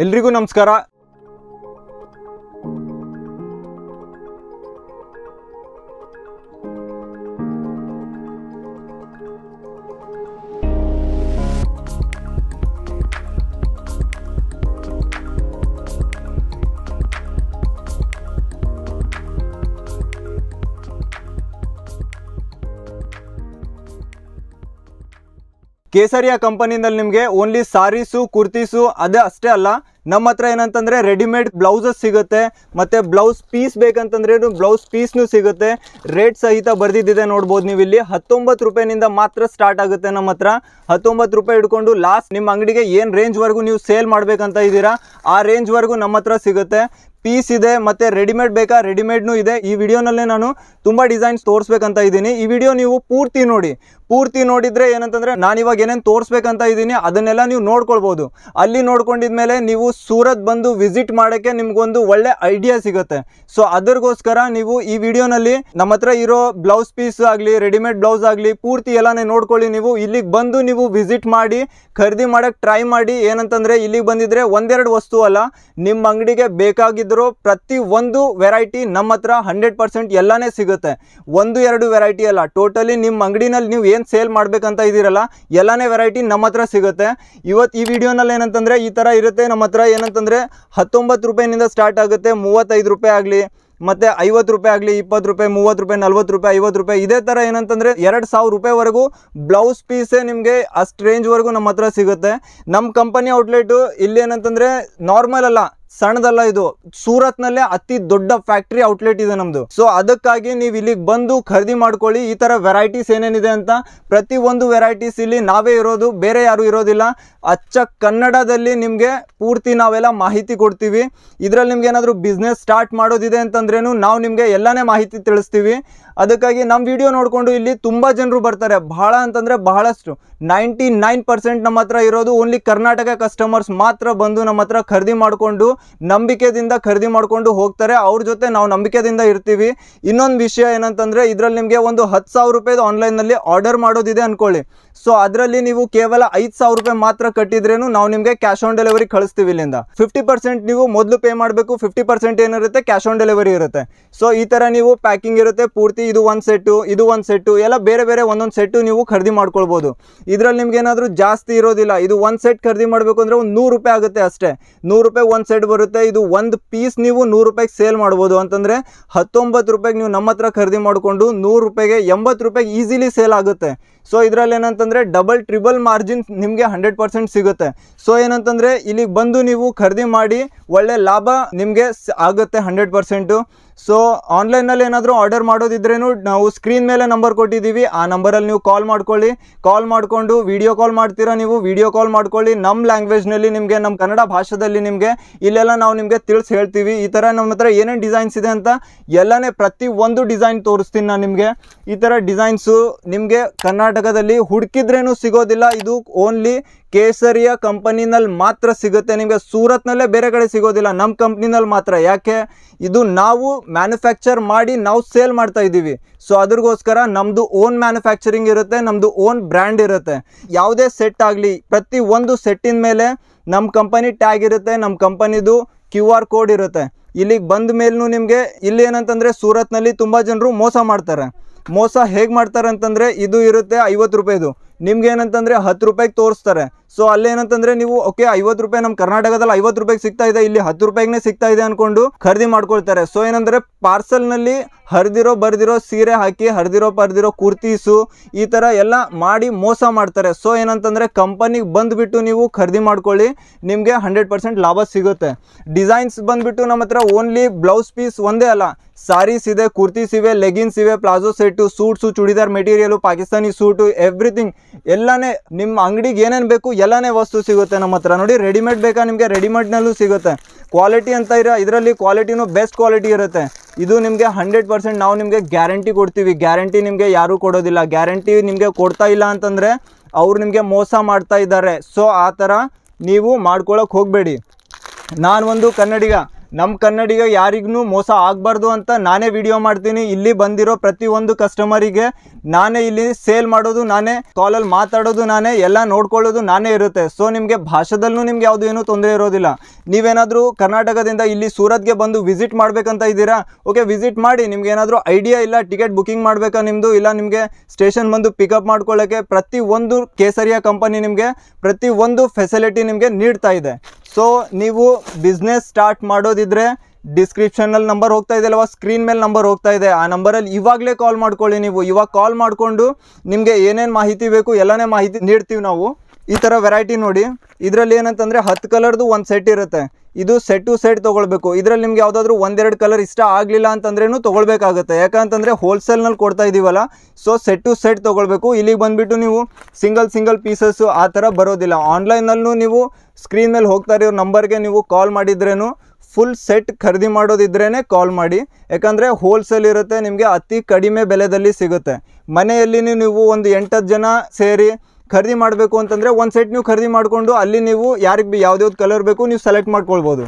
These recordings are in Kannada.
एलू नमस्कार ಕೇಸರಿಯ ಕಂಪನಿಯಿಂದ ನಿಮಗೆ ಓನ್ಲಿ ಸಾರೀಸು ಕುರ್ತೀಸು ಅದೇ ಅಷ್ಟೇ ಅಲ್ಲ ನಮ್ಮ ಹತ್ರ ಏನಂತಂದರೆ ರೆಡಿಮೇಡ್ ಬ್ಲೌಸಸ್ ಸಿಗುತ್ತೆ ಮತ್ತು ಬ್ಲೌಸ್ ಪೀಸ್ ಬೇಕಂತಂದ್ರೆ ಬ್ಲೌಸ್ ಪೀಸ್ನೂ ಸಿಗುತ್ತೆ ರೇಟ್ ಸಹಿತ ಬರ್ದಿದ್ದಿದೆ ನೋಡ್ಬೋದು ನೀವು ಇಲ್ಲಿ ಹತ್ತೊಂಬತ್ತು ರೂಪಾಯಿನಿಂದ ಮಾತ್ರ ಸ್ಟಾರ್ಟ್ ಆಗುತ್ತೆ ನಮ್ಮ ಹತ್ರ ಹತ್ತೊಂಬತ್ತು ರೂಪಾಯಿ ಹಿಡ್ಕೊಂಡು ಲಾಸ್ಟ್ ನಿಮ್ಮ ಅಂಗಡಿಗೆ ಏನು ರೇಂಜ್ವರೆಗೂ ನೀವು ಸೇಲ್ ಮಾಡಬೇಕಂತ ಇದ್ದೀರಾ ಆ ರೇಂಜ್ವರೆಗೂ ನಮ್ಮ ಹತ್ರ ಸಿಗುತ್ತೆ ಪೀಸ್ ಇದೆ ಮತ್ತು ರೆಡಿಮೇಡ್ ಬೇಕಾ ರೆಡಿಮೇಡ್ನೂ ಇದೆ ಈ ವಿಡಿಯೋನಲ್ಲೇ ನಾನು ತುಂಬ ಡಿಸೈನ್ಸ್ ತೋರಿಸ್ಬೇಕಂತ ಇದ್ದೀನಿ ಈ ವಿಡಿಯೋ ನೀವು ಪೂರ್ತಿ ನೋಡಿ ಪೂರ್ತಿ ನೋಡಿದರೆ ಏನಂತಂದರೆ ನಾನಿವಾಗ ಏನೇನು ತೋರಿಸ್ಬೇಕಂತ ಇದ್ದೀನಿ ಅದನ್ನೆಲ್ಲ ನೀವು ನೋಡ್ಕೊಳ್ಬೋದು ಅಲ್ಲಿ ನೋಡ್ಕೊಂಡಿದ್ಮೇಲೆ ನೀವು ಸೂರತ್ ಬಂದು ವಿಸಿಟ್ ಮಾಡೋಕ್ಕೆ ನಿಮಗೊಂದು ಒಳ್ಳೆ ಐಡಿಯಾ ಸಿಗುತ್ತೆ ಸೊ ಅದರಿಗೋಸ್ಕರ ನೀವು ಈ ವಿಡಿಯೋನಲ್ಲಿ ನಮ್ಮ ಹತ್ರ ಇರೋ ಬ್ಲೌಸ್ ಪೀಸ್ ಆಗಲಿ ರೆಡಿಮೇಡ್ ಬ್ಲೌಸ್ ಆಗಲಿ ಪೂರ್ತಿ ಎಲ್ಲನೇ ನೋಡ್ಕೊಳ್ಳಿ ನೀವು ಇಲ್ಲಿಗೆ ಬಂದು ನೀವು ವಿಸಿಟ್ ಮಾಡಿ ಖರೀದಿ ಮಾಡೋಕ್ಕೆ ಟ್ರೈ ಮಾಡಿ ಏನಂತಂದರೆ ಇಲ್ಲಿಗೆ ಬಂದಿದ್ರೆ ಒಂದೆರಡು ವಸ್ತು ಅಲ್ಲ ನಿಮ್ಮ ಅಂಗಡಿಗೆ ಬೇಕಾಗಿದ್ದರೂ ಪ್ರತಿ ಒಂದು ವೆರೈಟಿ ನಮ್ಮ ಹತ್ರ ಹಂಡ್ರೆಡ್ ಪರ್ಸೆಂಟ್ ಸಿಗುತ್ತೆ ಒಂದು ಎರಡು ವೆರೈಟಿ ಅಲ್ಲ ಟೋಟಲಿ ನಿಮ್ಮ ಅಂಗಡಿನಲ್ಲಿ ನೀವು ಏನು ಸೇಲ್ ಮಾಡಬೇಕಂತ ಇದ್ದೀರಲ್ಲ ಎಲ್ಲನೇ ವೆರೈಟಿ ನಮ್ಮ ಹತ್ರ ಸಿಗುತ್ತೆ ಇವತ್ತು ಈ ವಿಡಿಯೋನಲ್ಲಿ ಏನಂತಂದರೆ ಈ ಥರ ಇರುತ್ತೆ ನಮ್ಮ ಹತ್ರ ಏನಂತಂದ್ರೆ ಏನಂತಂದರೆ ಹತ್ತೊಂಬತ್ತು ರೂಪಾಯಿನಿಂದ ಸ್ಟಾರ್ಟ್ ಆಗುತ್ತೆ ಮೂವತ್ತೈದು ರೂಪಾಯಿ ಆಗಲಿ ಮತ್ತು ಐವತ್ತು ರೂಪಾಯಿ ಆಗಲಿ ಇಪ್ಪತ್ತು ರೂಪಾಯಿ ಮೂವತ್ತು ರೂಪಾಯಿ ನಲ್ವತ್ತು ರೂಪಾಯಿ ಐವತ್ತು ರೂಪಾಯಿ ಇದೇ ಥರ ಏನಂತಂದರೆ ಎರಡು ಸಾವಿರ ರೂಪಾಯಿವರೆಗೂ ಬ್ಲೌಸ್ ಪೀಸೇ ನಿಮಗೆ ಅಷ್ಟು ರೇಂಜ್ವರೆಗೂ ನಮ್ಮ ಹತ್ರ ಸಿಗುತ್ತೆ ನಮ್ಮ ಕಂಪನಿ ಔಟ್ಲೆಟು ಇಲ್ಲಿ ಏನಂತಂದರೆ ನಾರ್ಮಲ್ ಅಲ್ಲ ಸಣ್ಣದಲ್ಲ ಇದು ಸೂರತ್ ನಲ್ಲೇ ಅತಿ ದೊಡ್ಡ ಫ್ಯಾಕ್ಟ್ರಿ ಔಟ್ಲೆಟ್ ಇದೆ ನಮ್ದು ಸೊ ಅದಕ್ಕಾಗಿ ನೀವು ಇಲ್ಲಿಗೆ ಬಂದು ಖರೀದಿ ಮಾಡ್ಕೊಳ್ಳಿ ಈ ತರ ವೆರೈಟೀಸ್ ಏನೇನಿದೆ ಅಂತ ಪ್ರತಿ ಒಂದು ವೆರೈಟೀಸ್ ಇಲ್ಲಿ ನಾವೇ ಇರೋದು ಬೇರೆ ಯಾರು ಇರೋದಿಲ್ಲ ಅಚ್ಚ ಕನ್ನಡದಲ್ಲಿ ನಿಮಗೆ ಪೂರ್ತಿ ನಾವೆಲ್ಲ ಮಾಹಿತಿ ಕೊಡ್ತೀವಿ ಇದರಲ್ಲಿ ನಿಮ್ಗೆ ಏನಾದರೂ ಬಿಸ್ನೆಸ್ ಸ್ಟಾರ್ಟ್ ಮಾಡೋದಿದೆ ಅಂತಂದ್ರೇನು ನಾವು ನಿಮಗೆ ಎಲ್ಲಾನೇ ಮಾಹಿತಿ ತಿಳಿಸ್ತೀವಿ ಅದಕ್ಕಾಗಿ ನಮ್ಮ ವಿಡಿಯೋ ನೋಡಿಕೊಂಡು ಇಲ್ಲಿ ತುಂಬ ಜನರು ಬರ್ತಾರೆ ಬಹಳ ಅಂತಂದರೆ ಬಹಳಷ್ಟು ನೈಂಟಿ ನೈನ್ ಪರ್ಸೆಂಟ್ ನಮ್ಮ ಹತ್ರ ಇರೋದು ಓನ್ಲಿ ಕರ್ನಾಟಕ ಕಸ್ಟಮರ್ಸ್ ಮಾತ್ರ ಬಂದು ನಮ್ಮ ಹತ್ರ ಖರೀದಿ ಮಾಡಿಕೊಂಡು ನಂಬಿಕೆದಿಂದ ಖರೀದಿ ಮಾಡಿಕೊಂಡು ಹೋಗ್ತಾರೆ ಅವ್ರ ಜೊತೆ ನಾವು ನಂಬಿಕೆದಿಂದ ಇರ್ತೀವಿ ಇನ್ನೊಂದು ವಿಷಯ ಏನಂತಂದರೆ ಇದರಲ್ಲಿ ನಿಮಗೆ ಒಂದು ಹತ್ತು ಸಾವಿರ ರೂಪಾಯಿದು ಆನ್ಲೈನಲ್ಲಿ ಆರ್ಡರ್ ಮಾಡೋದಿದೆ ಅಂದ್ಕೊಳ್ಳಿ ಸೊ ಅದರಲ್ಲಿ ನೀವು ಕೇವಲ ಐದು ಸಾವಿರ ರೂಪಾಯಿ ಮಾತ್ರ ಕಟ್ಟಿದ್ರೇನು ನಾವು ನಿಮಗೆ ಕ್ಯಾಶ್ ಆನ್ ಡೆಲಿವರಿ ಕಳಿಸ್ತೀವಿ ಇಲ್ಲಿಂದ ಫಿಫ್ಟಿ ಪರ್ಸೆಂಟ್ ನೀವು ಮೊದಲು ಪೇ ಮಾಡಬೇಕು ಫಿಫ್ಟಿ ಪರ್ಸೆಂಟ್ ಏನಿರುತ್ತೆ ಕ್ಯಾಶ್ ಆನ್ ಡೆಲಿವರಿ ಇರುತ್ತೆ ಸೊ ಈ ಥರ ನೀವು ಪ್ಯಾಕಿಂಗ್ ಇರುತ್ತೆ ಪೂರ್ತಿ ಇದು ಒಂದು ಸೆಟ್ಟು ಇದು ಒಂದು ಸೆಟ್ಟು ಎಲ್ಲ ಬೇರೆ ಬೇರೆ ಒಂದೊಂದು ಸೆಟ್ಟು ನೀವು ಖರೀದಿ ಮಾಡ್ಕೊಳ್ಬೋದು ಇದರಲ್ಲಿ ನಿಮ್ಗೆ ಜಾಸ್ತಿ ಇರೋದಿಲ್ಲ ಇದು ಒಂದು ಸೆಟ್ ಖರೀದಿ ಮಾಡಬೇಕು ಅಂದರೆ ಒಂದು ನೂರು ರೂಪಾಯಿ ಆಗುತ್ತೆ ಅಷ್ಟೇ ನೂರು ರೂಪಾಯಿ ಒಂದು ಸೆಟ್ ಬರುತ್ತೆ ಇದು ಒಂದು ಪೀಸ್ ನೀವು ನೂರು ರೂಪಾಯಿಗೆ ಸೇಲ್ ಮಾಡ್ಬೋದು ಅಂತಂದರೆ ಹತ್ತೊಂಬತ್ತು ರೂಪಾಯಿಗೆ ನೀವು ನಮ್ಮ ಹತ್ರ ಖರೀದಿ ಮಾಡಿಕೊಂಡು ನೂರು ರೂಪಾಯಿಗೆ ಎಂಬತ್ತು ರೂಪಾಯಿಗೆ ಈಸಿಲಿ ಸೇಲ್ ಆಗುತ್ತೆ ಸೊ ಇದರಲ್ಲಿ ಏನಂತಂದರೆ ಡಬಲ್ ಟ್ರಿಬಲ್ ಮಾರ್ಜಿನ್ ನಿಮಗೆ ಹಂಡ್ರೆಡ್ ಪರ್ಸೆಂಟ್ ಸಿಗುತ್ತೆ ಸೊ ಏನಂತಂದರೆ ಇಲ್ಲಿಗೆ ಬಂದು ನೀವು ಖರೀದಿ ಮಾಡಿ ಒಳ್ಳೆ ಲಾಭ ನಿಮಗೆ ಆಗುತ್ತೆ ಹಂಡ್ರೆಡ್ ಪರ್ಸೆಂಟು ಸೊ ಆನ್ಲೈನಲ್ಲಿ ಏನಾದರೂ ಆರ್ಡರ್ ಮಾಡೋದಿದ್ರೇನು ನಾವು ಸ್ಕ್ರೀನ್ ಮೇಲೆ ನಂಬರ್ ಕೊಟ್ಟಿದ್ದೀವಿ ಆ ನಂಬರಲ್ಲಿ ನೀವು ಕಾಲ್ ಮಾಡ್ಕೊಳ್ಳಿ ಕಾಲ್ ಮಾಡಿಕೊಂಡು ವಿಡಿಯೋ ಕಾಲ್ ಮಾಡ್ತೀರಾ ನೀವು ವಿಡಿಯೋ ಕಾಲ್ ಮಾಡ್ಕೊಳ್ಳಿ ನಮ್ಮ ಲ್ಯಾಂಗ್ವೇಜ್ನಲ್ಲಿ ನಿಮಗೆ ನಮ್ಮ ಕನ್ನಡ ಭಾಷೆಯಲ್ಲಿ ನಿಮಗೆ ಇಲ್ಲೆಲ್ಲ ನಾವು ನಿಮಗೆ ತಿಳಿಸಿ ಹೇಳ್ತೀವಿ ಈ ಥರ ನಮ್ಮ ಹತ್ರ ಏನೇನು ಡಿಸೈನ್ಸ್ ಇದೆ ಅಂತ ಎಲ್ಲನೇ ಪ್ರತಿ ಒಂದು ಡಿಸೈನ್ ತೋರಿಸ್ತೀನಿ ನಾನು ನಿಮಗೆ ಈ ಥರ ಡಿಸೈನ್ಸು ನಿಮಗೆ ಕರ್ನಾಟಕದಲ್ಲಿ ಹುಡುಕಿದ್ರೇನು ಸಿಗೋದಿಲ್ಲ ಇದು ಓನ್ಲಿ ಕೇಸರಿಯ ಕಂಪನಿನಲ್ಲಿ ಮಾತ್ರ ಸಿಗುತ್ತೆ ನಿಮಗೆ ಸೂರತ್ನಲ್ಲೇ ಬೇರೆ ಕಡೆ ಸಿಗೋದಿಲ್ಲ ನಮ್ಮ ಕಂಪ್ನಿನಲ್ಲಿ ಮಾತ್ರ ಯಾಕೆ ಇದು ನಾವು ಮ್ಯಾನುಫ್ಯಾಕ್ಚರ್ ಮಾಡಿ ನಾವು ಸೇಲ್ ಮಾಡ್ತಾ ಇದ್ದೀವಿ ಸೊ ಅದ್ರಗೋಸ್ಕರ ನಮ್ಮದು ಓನ್ ಮ್ಯಾನುಫ್ಯಾಕ್ಚರಿಂಗ್ ಇರುತ್ತೆ ನಮ್ಮದು ಓನ್ ಬ್ರ್ಯಾಂಡ್ ಇರುತ್ತೆ ಯಾವುದೇ ಸೆಟ್ ಆಗಲಿ ಪ್ರತಿ ಒಂದು ಸೆಟ್ಟಿನ ಮೇಲೆ ನಮ್ಮ ಕಂಪನಿ ಟ್ಯಾಗ್ ಇರುತ್ತೆ ನಮ್ಮ ಕಂಪನಿದು ಕ್ಯೂ ಆರ್ ಕೋಡ್ ಇರುತ್ತೆ ಇಲ್ಲಿಗೆ ಬಂದ ಮೇಲೂ ನಿಮಗೆ ಇಲ್ಲಿ ಏನಂತಂದರೆ ಸೂರತ್ನಲ್ಲಿ ತುಂಬ ಜನರು ಮೋಸ ಮಾಡ್ತಾರೆ ಮೋಸ ಹೇಗೆ ಮಾಡ್ತಾರೆ ಅಂತಂದರೆ ಇದು ಇರುತ್ತೆ ಐವತ್ತು ರೂಪಾಯಿದು ನಿಮ್ಗೆ ಏನಂತಂದರೆ ಹತ್ತು ರೂಪಾಯಿಗೆ ತೋರಿಸ್ತಾರೆ ಸೊ ಅಲ್ಲೇನಂತಂದರೆ ನೀವು ಓಕೆ ಐವತ್ತು ರೂಪಾಯಿ ನಮ್ಮ ಕರ್ನಾಟಕದಲ್ಲಿ ಐವತ್ತು ರೂಪಾಯಿಗೆ ಸಿಗ್ತಾ ಇದೆ ಇಲ್ಲಿ ಹತ್ತು ರೂಪಾಯಿಗೆ ಸಿಗ್ತಾ ಇದೆ ಅಂದ್ಕೊಂಡು ಖರೀದಿ ಮಾಡ್ಕೊಳ್ತಾರೆ ಸೊ ಏನಂದರೆ ಪಾರ್ಸಲ್ನಲ್ಲಿ ಹರಿದಿರೋ ಬರೆದಿರೋ ಸೀರೆ ಹಾಕಿ ಹರಿದಿರೋ ಬರೆದಿರೋ ಕುರ್ತೀಸು ಈ ಥರ ಎಲ್ಲ ಮಾಡಿ ಮೋಸ ಮಾಡ್ತಾರೆ ಸೊ ಏನಂತಂದರೆ ಕಂಪನಿಗೆ ಬಂದುಬಿಟ್ಟು ನೀವು ಖರೀದಿ ಮಾಡ್ಕೊಳ್ಳಿ ನಿಮಗೆ ಹಂಡ್ರೆಡ್ ಪರ್ಸೆಂಟ್ ಲಾಭ ಸಿಗುತ್ತೆ ಡಿಸೈನ್ಸ್ ಬಂದುಬಿಟ್ಟು ನಮ್ಮ ಹತ್ರ ಓನ್ಲಿ ಬ್ಲೌಸ್ ಪೀಸ್ ಒಂದೇ ಅಲ್ಲ ಸಾರೀಸ್ ಇದೆ ಕುರ್ತೀಸ್ ಇವೆ ಲೆಗಿನ್ಸ್ ಇವೆ palazzo set suits churidar material Pakistani suit everything ಎಲ್ಲನೇ ನಿಮ್ಮ ಅಂಗಡಿಗೆ ಏನೇನು ಬೇಕು ಎಲ್ಲನೇ ವಸ್ತು ಸಿಗುತ್ತೆ ನಮ್ಮ ಹತ್ರ ನೋಡಿ ರೆಡಿಮೇಡ್ ಬೇಕಾ ನಿಮಗೆ ರೆಡಿಮೇಡ್ನಲ್ಲೂ ಸಿಗುತ್ತೆ ಕ್ವಾಲಿಟಿ ಅಂತ ಇರೋ ಇದರಲ್ಲಿ ಕ್ವಾಲಿಟಿನೂ ಬೆಸ್ಟ್ ಕ್ವಾಲಿಟಿ ಇರುತ್ತೆ ಇದು ನಿಮಗೆ ಹಂಡ್ರೆಡ್ ಪರ್ಸೆಂಟ್ ನಾವು ನಿಮಗೆ ಗ್ಯಾರಂಟಿ ಕೊಡ್ತೀವಿ ಗ್ಯಾರಂಟಿ ನಿಮಗೆ ಯಾರೂ ಕೊಡೋದಿಲ್ಲ ಗ್ಯಾರಂಟಿ ನಿಮಗೆ ಕೊಡ್ತಾ ಇಲ್ಲ ಅಂತಂದರೆ ಅವ್ರು ನಿಮಗೆ ಮೋಸ ಮಾಡ್ತಾ ಇದ್ದಾರೆ ಸೊ ಆ ಥರ ನೀವು ಮಾಡ್ಕೊಳಕ್ಕೆ ಹೋಗಬೇಡಿ ನಾನು ಒಂದು ಕನ್ನಡಿಗ ನಮ್ಮ ಕನ್ನಡಿಗ ಯಾರಿಗೂ ಮೋಸ ಆಗಬಾರ್ದು ಅಂತ ನಾನೇ ವಿಡಿಯೋ ಮಾಡ್ತೀನಿ ಇಲ್ಲಿ ಬಂದಿರೋ ಪ್ರತಿಯೊಂದು ಕಸ್ಟಮರಿಗೆ ನಾನೇ ಇಲ್ಲಿ ಸೇಲ್ ಮಾಡೋದು ನಾನೇ ಕಾಲಲ್ಲಿ ಮಾತಾಡೋದು ನಾನೇ ಎಲ್ಲ ನೋಡ್ಕೊಳ್ಳೋದು ನಾನೇ ಇರುತ್ತೆ ಸೊ ನಿಮಗೆ ಭಾಷೆದಲ್ಲೂ ನಿಮ್ಗೆ ಯಾವುದು ಏನೂ ತೊಂದರೆ ಇರೋದಿಲ್ಲ ನೀವೇನಾದರೂ ಕರ್ನಾಟಕದಿಂದ ಇಲ್ಲಿ ಸೂರತ್ಗೆ ಬಂದು ವಿಸಿಟ್ ಮಾಡಬೇಕಂತ ಇದ್ದೀರಾ ಓಕೆ ವಿಸಿಟ್ ಮಾಡಿ ನಿಮ್ಗೆ ಏನಾದರೂ ಐಡಿಯಾ ಇಲ್ಲ ಟಿಕೆಟ್ ಬುಕ್ಕಿಂಗ್ ಮಾಡಬೇಕಾ ನಿಮ್ಮದು ಇಲ್ಲ ನಿಮಗೆ ಸ್ಟೇಷನ್ ಬಂದು ಪಿಕಪ್ ಮಾಡ್ಕೊಳ್ಳೋಕ್ಕೆ ಪ್ರತಿ ಒಂದು ಕೇಸರಿಯ ಕಂಪನಿ ನಿಮಗೆ ಪ್ರತಿ ಒಂದು ಫೆಸಿಲಿಟಿ ನಿಮಗೆ ನೀಡ್ತಾ ಇದೆ ಸೊ ನೀವು ಬಿಸ್ನೆಸ್ ಸ್ಟಾರ್ಟ್ ಮಾಡೋದಿದ್ರೆ ಡಿಸ್ಕ್ರಿಪ್ಷನಲ್ಲಿ ನಂಬರ್ ಹೋಗ್ತಾ ಇದೆ ಅಲ್ವಾ ಸ್ಕ್ರೀನ್ ಮೇಲೆ ನಂಬರ್ ಹೋಗ್ತಾ ಇದೆ ಆ ನಂಬರಲ್ಲಿ ಇವಾಗಲೇ ಕಾಲ್ ಮಾಡ್ಕೊಳ್ಳಿ ನೀವು ಇವಾಗ ಕಾಲ್ ಮಾಡಿಕೊಂಡು ನಿಮಗೆ ಏನೇನು ಮಾಹಿತಿ ಬೇಕು ಎಲ್ಲನೇ ಮಾಹಿತಿ ನೀಡ್ತೀವಿ ನಾವು ಈ ಥರ ವೆರೈಟಿ ನೋಡಿ ಇದರಲ್ಲಿ ಏನಂತಂದರೆ ಹತ್ತು ಕಲರ್ದು ಒಂದು ಸೆಟ್ ಇರುತ್ತೆ ಇದು ಸೆಟ್ ಟು ಸೆಟ್ ತೊಗೊಳ್ಬೇಕು ಇದರಲ್ಲಿ ನಿಮ್ಗೆ ಯಾವುದಾದ್ರೂ ಒಂದೆರಡು ಕಲರ್ ಇಷ್ಟ ಆಗಲಿಲ್ಲ ಅಂತಂದ್ರೇನು ತೊಗೊಳ್ಬೇಕಾಗುತ್ತೆ ಯಾಕಂತಂದರೆ ಹೋಲ್ಸೇಲ್ನಲ್ಲಿ ಕೊಡ್ತಾ ಇದ್ದೀವಲ್ಲ ಸೊ ಸೆಟ್ ಟು ಸೆಟ್ ತೊಗೊಳ್ಬೇಕು ಇಲ್ಲಿಗೆ ಬಂದುಬಿಟ್ಟು ನೀವು ಸಿಂಗಲ್ ಸಿಂಗಲ್ ಪೀಸಸ್ಸು ಆ ಥರ ಬರೋದಿಲ್ಲ ಆನ್ಲೈನಲ್ಲೂ ನೀವು ಸ್ಕ್ರೀನ್ ಮೇಲೆ ಹೋಗ್ತಾ ಇರೋ ನಂಬರ್ಗೆ ನೀವು ಕಾಲ್ ಮಾಡಿದ್ರೇನು ಫುಲ್ ಸೆಟ್ ಖರೀದಿ ಮಾಡೋದಿದ್ರೇ ಕಾಲ್ ಮಾಡಿ ಯಾಕಂದರೆ ಹೋಲ್ಸೇಲ್ ಇರುತ್ತೆ ನಿಮಗೆ ಅತಿ ಕಡಿಮೆ ಬೆಲೆದಲ್ಲಿ ಸಿಗುತ್ತೆ ಮನೆಯಲ್ಲಿ ನೀವು ಒಂದು ಎಂಟತ್ತು ಜನ ಸೇರಿ ಖರೀದಿ ಮಾಡಬೇಕು ಅಂತಂದರೆ ಒಂದು ಸೆಟ್ ನೀವು ಖರೀದಿ ಮಾಡಿಕೊಂಡು ಅಲ್ಲಿ ನೀವು ಯಾರಿಗೆ ಬಿ ಯಾವ್ದು ಕಲರ್ ಬೇಕು ನೀವು ಸೆಲೆಕ್ಟ್ ಮಾಡ್ಕೊಳ್ಬೋದು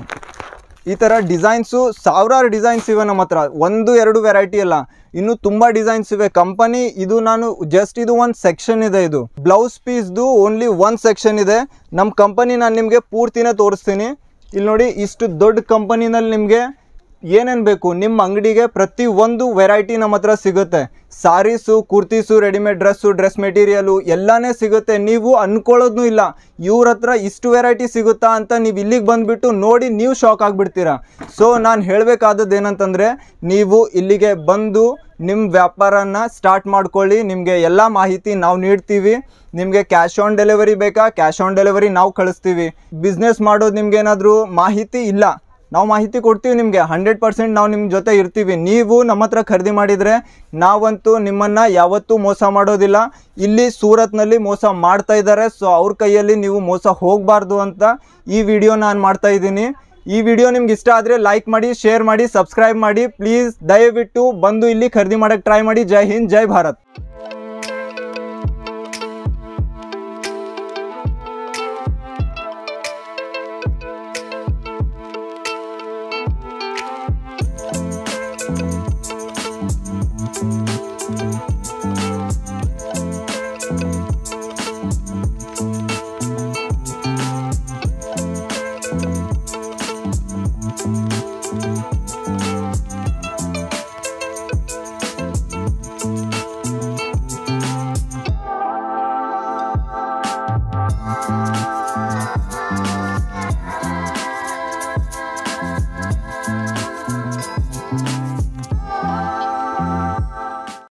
ಈ ಥರ ಡಿಸೈನ್ಸು ಸಾವಿರಾರು ಡಿಸೈನ್ಸ್ ಇವೆ ನಮ್ಮ ಹತ್ರ ಒಂದು ಎರಡು ವೆರೈಟಿ ಅಲ್ಲ ಇನ್ನೂ ತುಂಬ ಡಿಸೈನ್ಸ್ ಇವೆ ಕಂಪನಿ ಇದು ನಾನು ಜಸ್ಟ್ ಇದು ಒಂದು ಸೆಕ್ಷನ್ ಇದೆ ಇದು ಬ್ಲೌಸ್ ಪೀಸ್ದು ಓನ್ಲಿ ಒಂದು ಸೆಕ್ಷನ್ ಇದೆ ನಮ್ಮ ಕಂಪನಿ ನಾನು ನಿಮಗೆ ಪೂರ್ತಿನೇ ತೋರಿಸ್ತೀನಿ ಇಲ್ಲಿ ನೋಡಿ ಇಷ್ಟು ದೊಡ್ಡ ಕಂಪನಿನಲ್ಲಿ ನಿಮಗೆ ಏನೇನು ಬೇಕು ನಿಮ್ಮ ಅಂಗಡಿಗೆ ಪ್ರತಿ ಒಂದು ವೆರೈಟಿ ನಮ್ಮ ಹತ್ರ ಸಿಗುತ್ತೆ saris kurtis readymade dress dress material ಎಲ್ಲನೇ ಸಿಗುತ್ತೆ ನೀವು ಅಂದ್ಕೊಳ್ಳೋದೂ ಇಲ್ಲ ಇವ್ರ ಹತ್ರ ಇಷ್ಟು ವೆರೈಟಿ ಸಿಗುತ್ತಾ ಅಂತ ನೀವು ಇಲ್ಲಿಗೆ ಬಂದುಬಿಟ್ಟು ನೋಡಿ ನೀವು ಶಾಕ್ ಆಗಿಬಿಡ್ತೀರಾ ಸೊ ನಾನು ಹೇಳಬೇಕಾದದ್ದು ಏನಂತಂದರೆ ನೀವು ಇಲ್ಲಿಗೆ ಬಂದು ನಿಮ್ಮ ವ್ಯಾಪಾರನ ಸ್ಟಾರ್ಟ್ ಮಾಡ್ಕೊಳ್ಳಿ ನಿಮಗೆ ಎಲ್ಲ ಮಾಹಿತಿ ನಾವು ನೀಡ್ತೀವಿ ನಿಮಗೆ ಕ್ಯಾಶ್ ಆನ್ ಡೆಲಿವರಿ ಬೇಕಾ ಕ್ಯಾಶ್ ಆನ್ ಡೆಲಿವರಿ ನಾವು ಕಳಿಸ್ತೀವಿ ಬಿಸ್ನೆಸ್ ಮಾಡೋದು ನಿಮ್ಗೆ ಏನಾದರೂ ಮಾಹಿತಿ ಇಲ್ಲ ನಾವ್ ಮಾಹಿತಿ ಕೊಡ್ತೀವಿ ನಿಮಗೆ 100% ನಾವ್ ನಿಮ್ಮ ಜೊತೆ ಇರ್ತೀವಿ ನೀವು ನಮ್ಮತ್ರ ಖರೀದಿ ಮಾಡಿದ್ರೆ ನಾವಂತೂ ನಿಮ್ಮನ್ನ ಯಾವತ್ತೂ ಮೋಸ ಮಾಡೋದಿಲ್ಲ ಇಲ್ಲಿ சூரತ್ನಲ್ಲಿ ಮೋಸಂ ಮಾಡ್ತಾ ಇದ್ದಾರೆ ಸೋ ಅವರ ಕೈಯಲ್ಲಿ ನೀವು ಮೋಸ ಹೋಗಬಾರದು ಅಂತ ಈ ವಿಡಿಯೋ ನಾನು ಮಾಡ್ತಾ ಇದೀನಿ ಈ ವಿಡಿಯೋ ನಿಮಗೆ ಇಷ್ಟ ಆದ್ರೆ ಲೈಕ್ ಮಾಡಿ ಶೇರ್ ಮಾಡಿ ಸಬ್ಸ್ಕ್ರೈಬ್ ಮಾಡಿ please ದಯವಿಟ್ಟು ಬಂದು ಇಲ್ಲಿ ಖರೀದಿ ಮಾಡಕ ಟ್ರೈ ಮಾಡಿ ಜೈ ಹಿಂದ್ ಜೈ ಭಾರತ